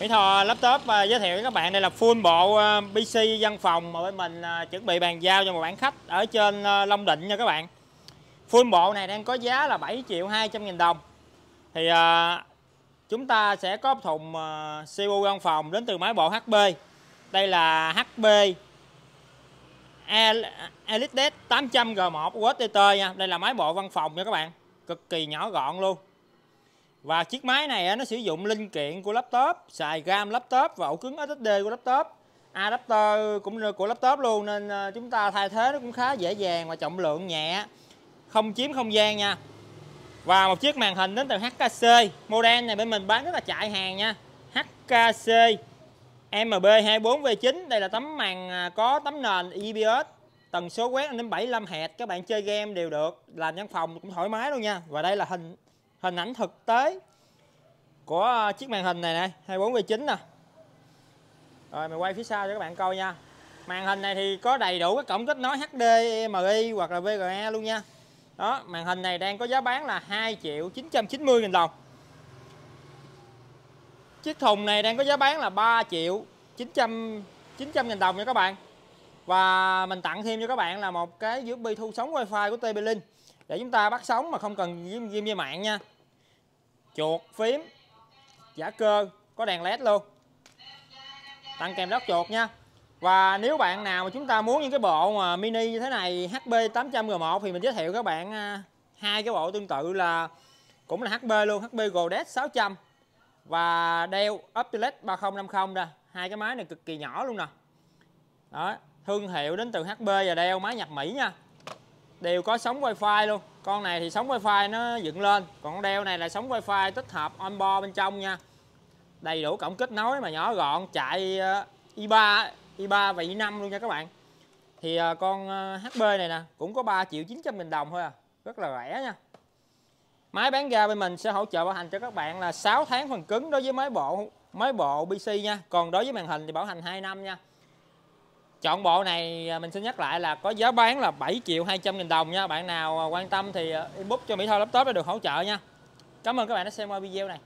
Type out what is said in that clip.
Mỹ Thò Laptop à, giới thiệu với các bạn đây là full bộ à, PC văn phòng mà bên mình à, chuẩn bị bàn giao cho một bạn khách ở trên Long Định nha các bạn. Full bộ này đang có giá là 7 triệu 200 nghìn đồng. Thì chúng ta sẽ có thùng CPU văn phòng đến từ máy bộ HP. Đây là HP Elite 800 G1 USDT nha. Đây là máy bộ văn phòng nha các bạn. Cực kỳ nhỏ gọn luôn. Và chiếc máy này nó sử dụng linh kiện của laptop, xài RAM laptop và ổ cứng SSD của laptop adapter cũng của laptop luôn nên ờ, chúng ta thay thế nó cũng khá dễ dàng và trọng lượng nhẹ không chiếm không gian nha và một chiếc màn hình đến từ HKC model này bên mình bán rất là chạy hàng nha HKC MB24V9 đây là tấm màn à, có tấm nền EPS tần số quét lên 75 Hz các bạn chơi game đều được làm văn phòng cũng thoải mái luôn nha và đây là hình hình ảnh thực tế của à, chiếc màn hình này này 24V9 nè rồi mình quay phía sau cho các bạn coi nha màn hình này thì có đầy đủ các cổng kết nối HDMI hoặc là VGA luôn nha đó màn hình này đang có giá bán là 2 triệu 990 nghìn đồng chiếc thùng này đang có giá bán là 3 triệu 900 900 nghìn đồng nha các bạn và mình tặng thêm cho các bạn là một cái USB thu sóng wifi của TP-Link để chúng ta bắt sóng mà không cần ghim ghim dây mạng nha chuột phím giả cơ có đèn led luôn tăng kèm lót chuột nha và nếu bạn nào mà chúng ta muốn những cái bộ mà mini như thế này HP 800G1 thì mình giới thiệu các bạn à, hai cái bộ tương tự là cũng là HP luôn HP Godet 600 và Dell Optilex 3050 đây hai cái máy này cực kỳ nhỏ luôn nè đó thương hiệu đến từ HP và đeo máy nhập Mỹ nha đều có sóng wi-fi luôn con này thì sóng wi-fi nó dựng lên còn con đeo này là sóng wi-fi tích hợp onboard bên trong nha đầy đủ cổng kết nối mà nhỏ gọn chạy i3 ờ, i3 và i5 luôn nha các bạn thì ờ, con ờ, HB này nè cũng có 3 triệu 900 nghìn đồng thôi à rất là rẻ nha máy bán ra bên mình sẽ hỗ trợ bảo hành cho các bạn là 6 tháng phần cứng đối với máy bộ máy bộ PC nha còn đối với màn hình thì bảo hành 2 năm nha Chọn bộ này à, mình xin nhắc lại là có giá bán là 7 triệu 200 nghìn đồng nha. Bạn nào à, quan tâm thì à, inbox cho Mỹ Tho Laptop để được hỗ trợ nha. Cảm ơn các bạn đã xem qua video này.